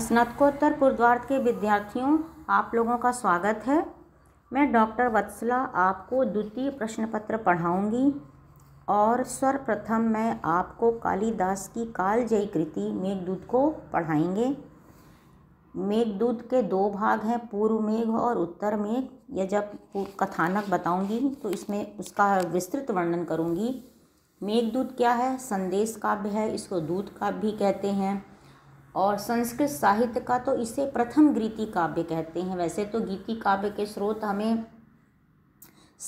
स्नातकोत्तर पूर्वार्ध के विद्यार्थियों आप लोगों का स्वागत है मैं डॉक्टर वत्सला आपको द्वितीय प्रश्न पत्र पढ़ाऊँगी और सर्वप्रथम मैं आपको कालिदास की कालजयी कृति मेघदूत को पढ़ाएंगे मेघदूत के दो भाग हैं पूर्व मेघ और उत्तर मेघ यह जब कथानक बताऊंगी तो इसमें उसका विस्तृत वर्णन करूंगी मेघदूत क्या है संदेश काव्य है इसको दूत काव्य भी कहते हैं और संस्कृत साहित्य का तो इसे प्रथम गीति काव्य कहते हैं वैसे तो गीति काव्य के स्रोत हमें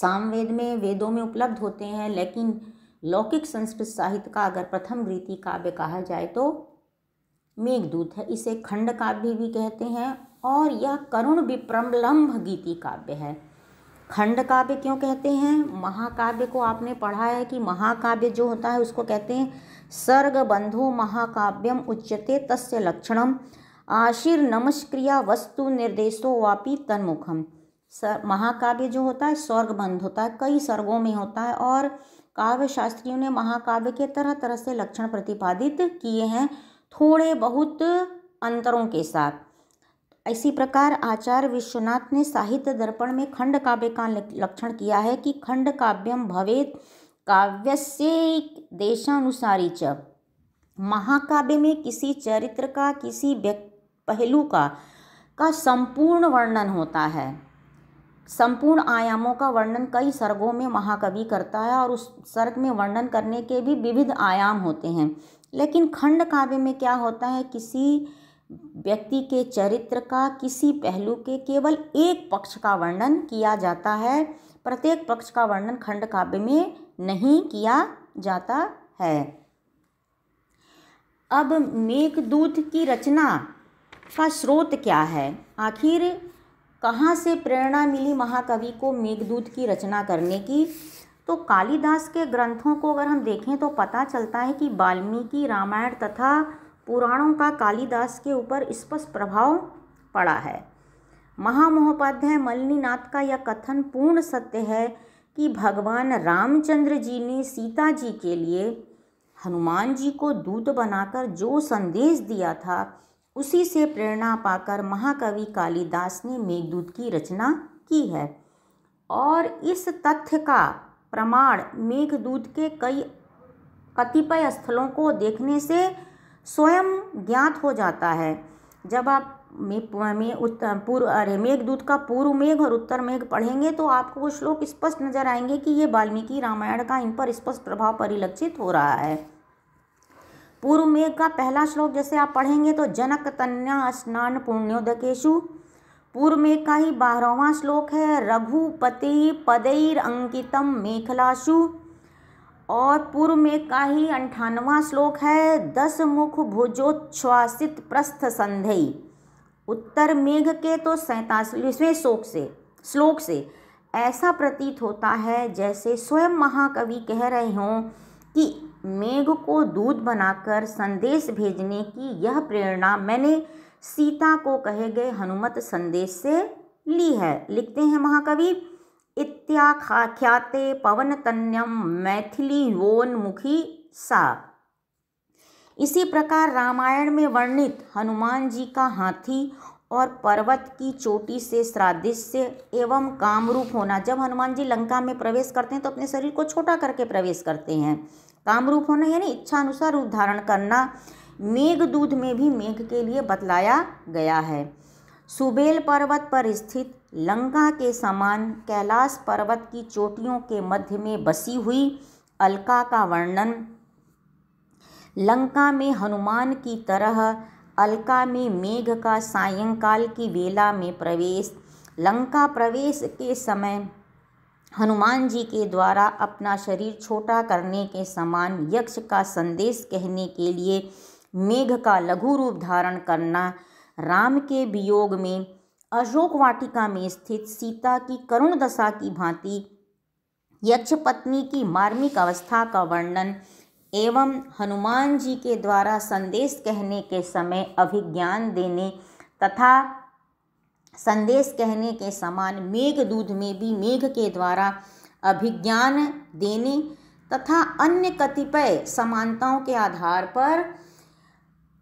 सामवेद में वेदों में उपलब्ध होते हैं लेकिन लौकिक संस्कृत साहित्य का अगर प्रथम गीति काव्य कहा जाए तो मेघदूत है इसे खंड काव्य भी कहते हैं और यह करुण विप्रम्भ गीति काव्य है खंड काव्य क्यों कहते हैं महाकाव्य को आपने पढ़ा है कि महाकाव्य जो होता है उसको कहते हैं बंधु महाकाव्यम उच्यते तस्य लक्षणम आशीर नमस्क्रिया वस्तु निर्देशो वापी तन्मुखम सर महाकाव्य जो होता है स्वर्गबंध होता है कई सर्गों में होता है और काव्य शास्त्रियों ने महाकाव्य के तरह तरह से लक्षण प्रतिपादित किए हैं थोड़े बहुत अंतरों के साथ इसी प्रकार आचार्य विश्वनाथ ने साहित्य दर्पण में खंड काव्य का लक्षण किया है कि खंड काव्यम भवेद काव्यस्य देशानुसारी च महाकाव्य में किसी चरित्र का किसी पहलू का का संपूर्ण वर्णन होता है संपूर्ण आयामों का वर्णन कई सर्गों में महाकवि करता है और उस सर्ग में वर्णन करने के भी विविध आयाम होते हैं लेकिन खंड काव्य में क्या होता है किसी व्यक्ति के चरित्र का किसी पहलू के केवल एक पक्ष का वर्णन किया जाता है प्रत्येक पक्ष का वर्णन खंड काव्य में नहीं किया जाता है अब मेघदूत की रचना का स्रोत क्या है आखिर कहाँ से प्रेरणा मिली महाकवि को मेघदूत की रचना करने की तो कालिदास के ग्रंथों को अगर हम देखें तो पता चलता है कि वाल्मीकि रामायण तथा पुराणों का कालिदास के ऊपर स्पष्ट प्रभाव पड़ा है महामहोपाध्याय मलिनीनाथ का यह कथन पूर्ण सत्य है कि भगवान रामचंद्र जी ने सीता जी के लिए हनुमान जी को दूत बनाकर जो संदेश दिया था उसी से प्रेरणा पाकर महाकवि कालिदास ने मेघदूत की रचना की है और इस तथ्य का प्रमाण मेघदूत के कई कतिपय स्थलों को देखने से स्वयं ज्ञात हो जाता है जब आप उत्तर पूर्व अरे मेघदूत का पूर्व मेघ और उत्तर मेघ पढ़ेंगे तो आपको वो श्लोक स्पष्ट नजर आएंगे कि ये वाल्मीकि रामायण का इन पर स्पष्ट प्रभाव परिलक्षित हो रहा है पूर्व मेघ का पहला श्लोक जैसे आप पढ़ेंगे तो जनक तन्या स्नान पुण्योदकेशु पूर्व मेघ का ही बारहवा श्लोक है रघुपति पदैर अंकितम मेखलाशु और पूर्व में का ही अंठानवा श्लोक है दस मुख भुजोच्छ्वासित प्रस्थ संधि उत्तर मेघ के तो सैतालीसवें श्लोक से श्लोक से ऐसा प्रतीत होता है जैसे स्वयं महाकवि कह रहे हों कि मेघ को दूध बनाकर संदेश भेजने की यह प्रेरणा मैंने सीता को कहे गए हनुमत संदेश से ली है लिखते हैं महाकवि इत्याख्याते तन्यम मैथिली योन्मुखी सा इसी प्रकार रामायण में वर्णित हनुमान जी का हाथी और पर्वत की चोटी से श्राद्धिश्य एवं कामरूप होना जब हनुमान जी लंका में प्रवेश करते हैं तो अपने शरीर को छोटा करके प्रवेश करते हैं कामरूप होना यानी इच्छा अनुसार रूप धारण करना मेघ दूध में भी मेघ के लिए बतलाया गया है सुबेल पर्वत पर स्थित लंका के समान कैलाश पर्वत की चोटियों के मध्य में बसी हुई अलका का वर्णन लंका में हनुमान की तरह अलका में मेघ का सायंकाल की वेला में प्रवेश लंका प्रवेश के समय हनुमान जी के द्वारा अपना शरीर छोटा करने के समान यक्ष का संदेश कहने के लिए मेघ का लघु रूप धारण करना राम के वियोग में अशोक वाटिका में स्थित सीता की करुण दशा की भांति यक्ष पत्नी की मार्मिक अवस्था का वर्णन एवं हनुमान जी के द्वारा संदेश कहने के समय अभिज्ञान देने तथा संदेश कहने के समान मेघ दूध में भी मेघ के द्वारा अभिज्ञान देने तथा अन्य कतिपय समानताओं के आधार पर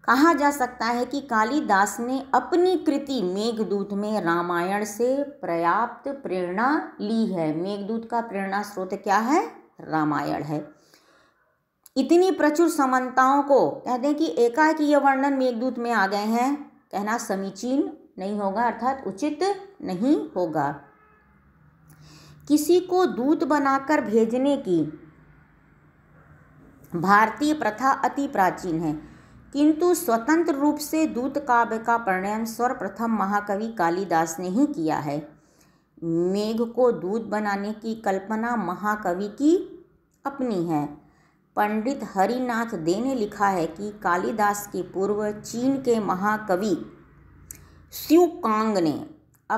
कहा जा सकता है कि कालिदास ने अपनी कृति मेघदूत में रामायण से पर्याप्त प्रेरणा ली है मेघदूत का प्रेरणा स्रोत क्या है रामायण है इतनी प्रचुर समानताओं को कहते हैं कि एकाएक ये वर्णन मेघदूत में आ गए हैं कहना समीचीन नहीं होगा अर्थात उचित नहीं होगा किसी को दूत बनाकर भेजने की भारतीय प्रथा अति प्राचीन है किंतु स्वतंत्र रूप से दूत काव्य का प्रणयन सर्वप्रथम महाकवि कालिदास ने ही किया है मेघ को दूध बनाने की कल्पना महाकवि की अपनी है पंडित हरिनाथ दे ने लिखा है कि कालिदास के पूर्व चीन के महाकवि शिव कांग ने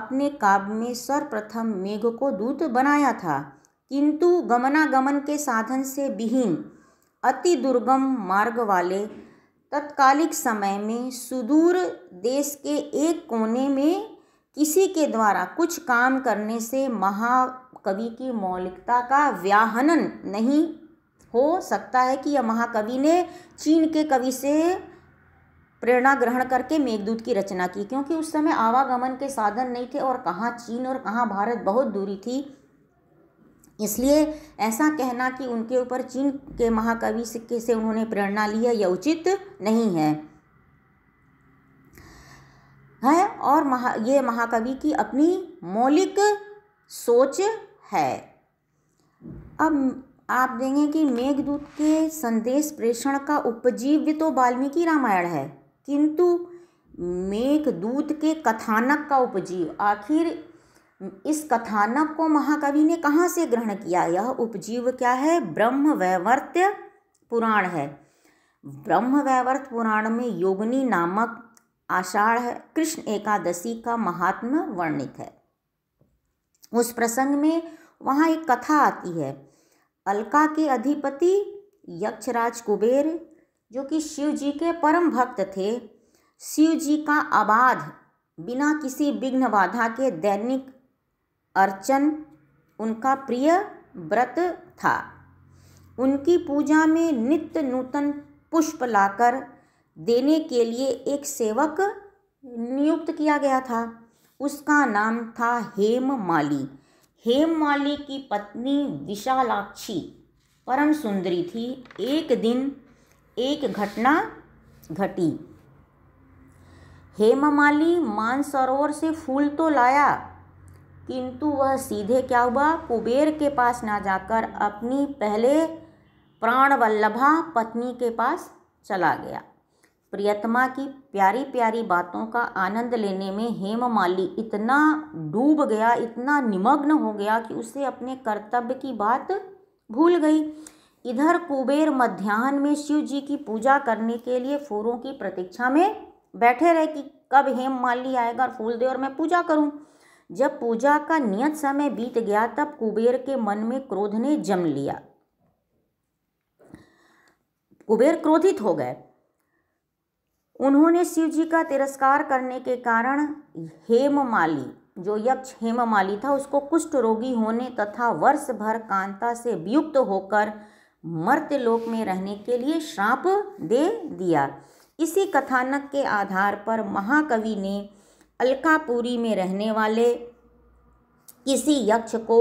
अपने काव्य में सर्वप्रथम मेघ को दूत बनाया था किंतु गमनागमन के साधन से विहीन अति दुर्गम मार्ग वाले तत्कालिक समय में सुदूर देश के एक कोने में किसी के द्वारा कुछ काम करने से महाकवि की मौलिकता का व्याहनन नहीं हो सकता है कि यह महाकवि ने चीन के कवि से प्रेरणा ग्रहण करके मेघदूत की रचना की क्योंकि उस समय आवागमन के साधन नहीं थे और कहाँ चीन और कहाँ भारत बहुत दूरी थी इसलिए ऐसा कहना कि उनके ऊपर चीन के महाकवि सिक्के से उन्होंने प्रेरणा ली है यह उचित नहीं है है और महा ये महाकवि की अपनी मौलिक सोच है अब आप देंगे कि मेघदूत के संदेश प्रेषण का उपजीव्य तो वाल्मीकि रामायण है किंतु मेघदूत के कथानक का उपजीव आखिर इस कथानक को महाकवि ने कहाँ से ग्रहण किया यह उपजीव क्या है ब्रह्म वैवर्त्य पुराण है ब्रह्म वैवर्त पुराण में योगनी नामक आषाढ़ कृष्ण एकादशी का महात्म वर्णित है उस प्रसंग में वहाँ एक कथा आती है अलका के अधिपति यक्षराज कुबेर जो कि शिव जी के परम भक्त थे शिव जी का अबाध बिना किसी विघ्न बाधा के दैनिक अर्चन उनका प्रिय व्रत था उनकी पूजा में नित्य नूतन पुष्प लाकर देने के लिए एक सेवक नियुक्त किया गया था उसका नाम था हेम माली हेम माली की पत्नी विशालाक्षी परम सुंदरी थी एक दिन एक घटना घटी हेम माली मानसरोवर से फूल तो लाया किंतु वह सीधे क्या हुआ कुबेर के पास ना जाकर अपनी पहले प्राणवल्लभा पत्नी के पास चला गया प्रियतमा की प्यारी प्यारी बातों का आनंद लेने में हेममाली इतना डूब गया इतना निमग्न हो गया कि उसे अपने कर्तव्य की बात भूल गई इधर कुबेर मध्यान्ह में शिव जी की पूजा करने के लिए फूलों की प्रतीक्षा में बैठे रहे कि कब हेम माली आएगा और फूल दे और मैं पूजा करूं जब पूजा का नियत समय बीत गया तब कुबेर के मन में क्रोध ने जम लिया कुबेर क्रोधित हो गए उन्होंने शिव जी का तिरस्कार करने के कारण हेममाली जो यक्ष हेममाली था उसको कुष्ठ रोगी होने तथा वर्ष भर कांता से वियुक्त होकर मर्त्यलोक में रहने के लिए श्राप दे दिया इसी कथानक के आधार पर महाकवि ने अलकापुरी में रहने वाले किसी यक्ष को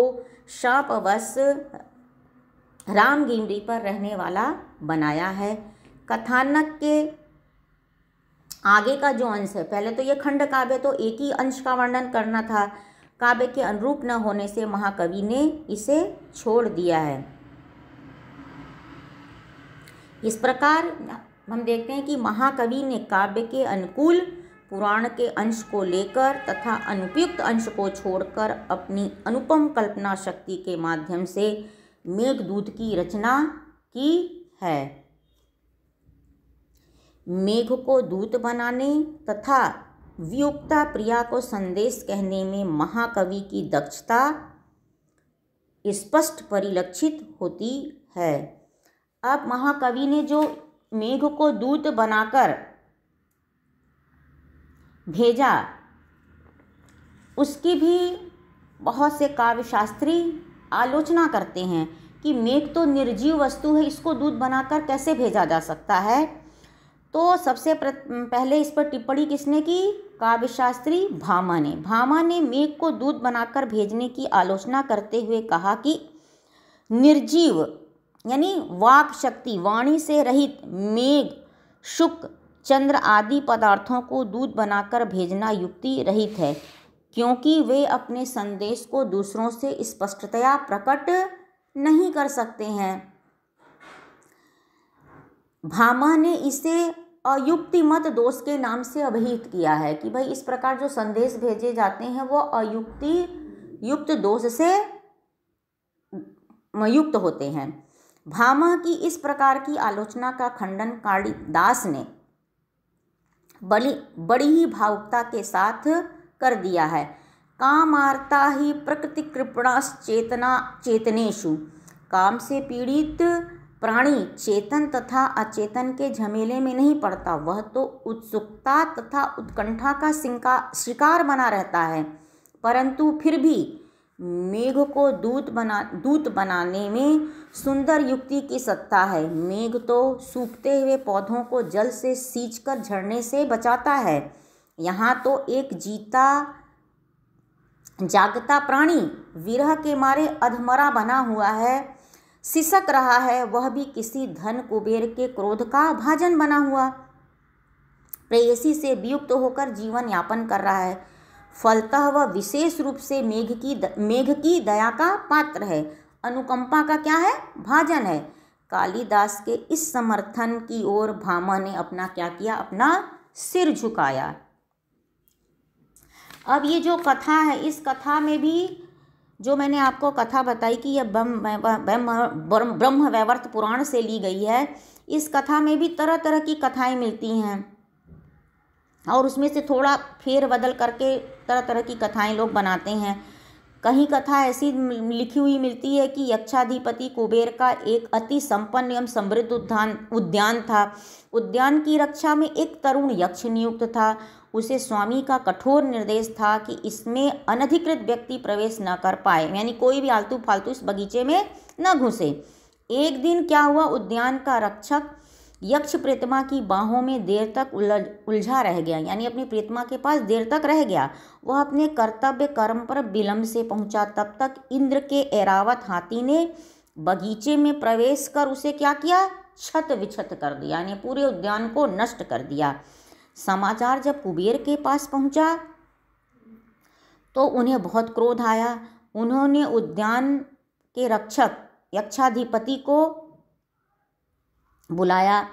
शापवश रामगिंडी पर रहने वाला बनाया है कथानक के आगे का जो अंश है पहले तो ये खंड काव्य तो एक ही अंश का वर्णन करना था काव्य के अनुरूप न होने से महाकवि ने इसे छोड़ दिया है इस प्रकार हम देखते हैं कि महाकवि ने काव्य के अनुकूल पुराण के अंश को लेकर तथा अनुपयुक्त अंश को छोड़कर अपनी अनुपम कल्पना शक्ति के माध्यम से मेघदूत की रचना की है मेघ को दूत बनाने तथा वियुक्ता प्रिया को संदेश कहने में महाकवि की दक्षता स्पष्ट परिलक्षित होती है अब महाकवि ने जो मेघ को दूत बनाकर भेजा उसकी भी बहुत से काव्यशास्त्री आलोचना करते हैं कि मेघ तो निर्जीव वस्तु है इसको दूध बनाकर कैसे भेजा जा सकता है तो सबसे पहले इस पर टिप्पणी किसने की काव्यशास्त्री भामा ने भामा ने मेघ को दूध बनाकर भेजने की आलोचना करते हुए कहा कि निर्जीव यानी वाक शक्ति वाणी से रहित मेघ शुक्र चंद्र आदि पदार्थों को दूध बनाकर भेजना युक्ति रहित है क्योंकि वे अपने संदेश को दूसरों से स्पष्टतया प्रकट नहीं कर सकते हैं भामा ने इसे अयुक्तिमत दोष के नाम से अभिहित किया है कि भाई इस प्रकार जो संदेश भेजे जाते हैं वो अयुक्ति युक्त दोष से युक्त होते हैं भामा की इस प्रकार की आलोचना का खंडन कालिदास ने बड़ी बड़ी ही भावुकता के साथ कर दिया है कामार्ता ही प्रकृति कृपणाश्चेतना चेतनेशु काम से पीड़ित प्राणी चेतन तथा अचेतन के झमेले में नहीं पड़ता वह तो उत्सुकता तथा उत्कंठा का शिकार बना रहता है परंतु फिर भी मेघ को दूत बना दूत बनाने में सुंदर युक्ति की सत्ता है मेघ तो सूखते हुए पौधों को जल से सींच कर झड़ने से बचाता है यहाँ तो एक जीता जागता प्राणी विरह के मारे अधमरा बना हुआ है सिसक रहा है वह भी किसी धन कुबेर के क्रोध का भाजन बना हुआ प्रेयसी से वियुक्त होकर जीवन यापन कर रहा है फलतः वह विशेष रूप से मेघ की द, मेघ की दया का पात्र है अनुकंपा का क्या है भाजन है कालिदास के इस समर्थन की ओर भामा ने अपना क्या किया अपना सिर झुकाया अब ये जो कथा है इस कथा में भी जो मैंने आपको कथा बताई कि यह ब्रह्म वैवर्त पुराण से ली गई है इस कथा में भी तरह तरह की कथाएं मिलती हैं और उसमें से थोड़ा फेर बदल करके तरह तरह की कथाएं लोग बनाते हैं कहीं कथा ऐसी लिखी हुई मिलती है कि यक्षाधिपति कुबेर का एक अति संपन्न एवं समृद्ध उद्यान उद्यान था उद्यान की रक्षा में एक तरुण यक्ष नियुक्त था उसे स्वामी का कठोर निर्देश था कि इसमें अनधिकृत व्यक्ति प्रवेश न कर पाए यानी कोई भी आलतू फालतू इस बगीचे में न घुसे एक दिन क्या हुआ उद्यान का रक्षक यक्ष प्रतिमा की बाहों में देर तक उलझा रह गया यानी अपनी प्रतिमा के पास देर तक रह गया वह अपने कर्तव्य कर्म पर विलम्ब से पहुंचा तब तक इंद्र के एरावत हाथी ने बगीचे में प्रवेश कर उसे क्या किया छत विछत कर दिया यानी पूरे उद्यान को नष्ट कर दिया समाचार जब कुबेर के पास पहुंचा तो उन्हें बहुत क्रोध आया उन्होंने उद्यान के रक्षक यक्षाधिपति को बुलाया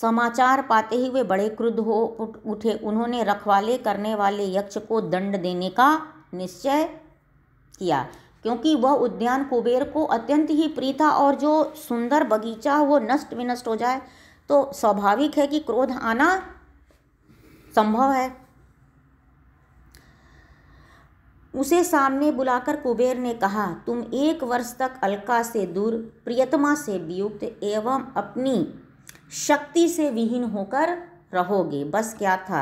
समाचार पाते ही वे बड़े क्रुद्ध हो उठे उन्होंने रखवाले करने वाले यक्ष को दंड देने का निश्चय किया क्योंकि वह उद्यान कुबेर को अत्यंत ही प्रिय था और जो सुंदर बगीचा वो नष्ट विनष्ट हो जाए तो स्वाभाविक है कि क्रोध आना संभव है उसे सामने बुलाकर कुबेर ने कहा तुम एक वर्ष तक अलका से दूर प्रियतमा से वियुक्त एवं अपनी शक्ति से विहीन होकर रहोगे बस क्या था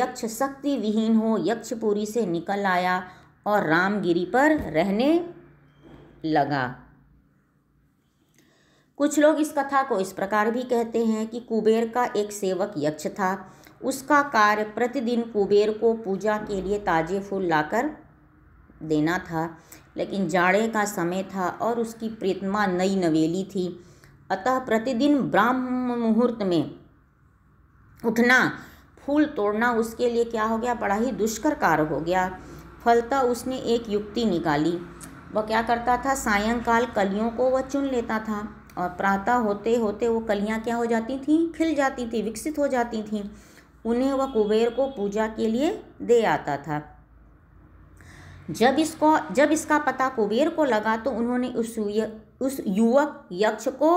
यक्ष शक्ति विहीन हो यक्षपुरी से निकल आया और रामगिरी पर रहने लगा कुछ लोग इस कथा को इस प्रकार भी कहते हैं कि कुबेर का एक सेवक यक्ष था उसका कार्य प्रतिदिन कुबेर को पूजा के लिए ताजे फूल लाकर देना था लेकिन जाड़े का समय था और उसकी प्रतिमा नई नवेली थी अतः प्रतिदिन ब्राह्म मुहूर्त में उठना फूल तोड़ना उसके लिए क्या हो गया बड़ा ही दुष्कर कार्य हो गया फलता उसने एक युक्ति निकाली वह क्या करता था सायंकाल कलियों को वह चुन लेता था और प्रातः होते होते वो कलियाँ क्या हो जाती थीं खिल जाती थी विकसित हो जाती थीं उन्हें वह कुबेर को पूजा के लिए दे आता था जब इसको जब इसका पता कुबेर को लगा तो उन्होंने उस उस युवक यक्ष को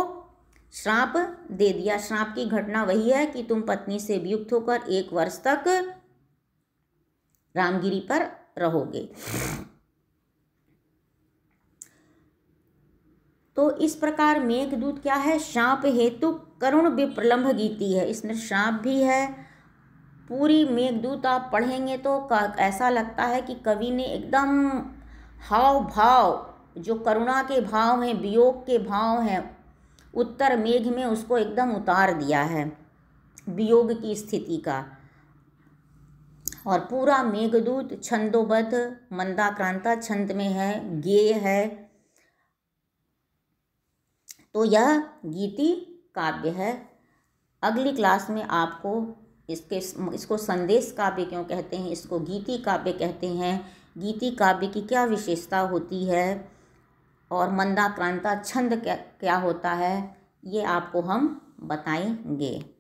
श्राप दे दिया श्राप की घटना वही है कि तुम पत्नी से वियुक्त होकर एक वर्ष तक रामगिरी पर रहोगे तो इस प्रकार मेघदूत क्या है श्राप हेतु करुण विप्रलंभ गीति है इसमें श्राप भी है पूरी मेघदूत आप पढ़ेंगे तो ऐसा लगता है कि कवि ने एकदम हाव भाव जो करुणा के भाव हैं वियोग के भाव हैं उत्तर मेघ में उसको एकदम उतार दिया है वियोग की स्थिति का और पूरा मेघदूत छंदोबद्ध मंदाक्रांता छंद में है गेय है तो यह गीति काव्य है अगली क्लास में आपको इसके इसको संदेश काव्य क्यों कहते हैं इसको गीति काव्य कहते हैं गीति काव्य की क्या विशेषता होती है और मंदाक्रांता छंद क्या क्या होता है ये आपको हम बताएंगे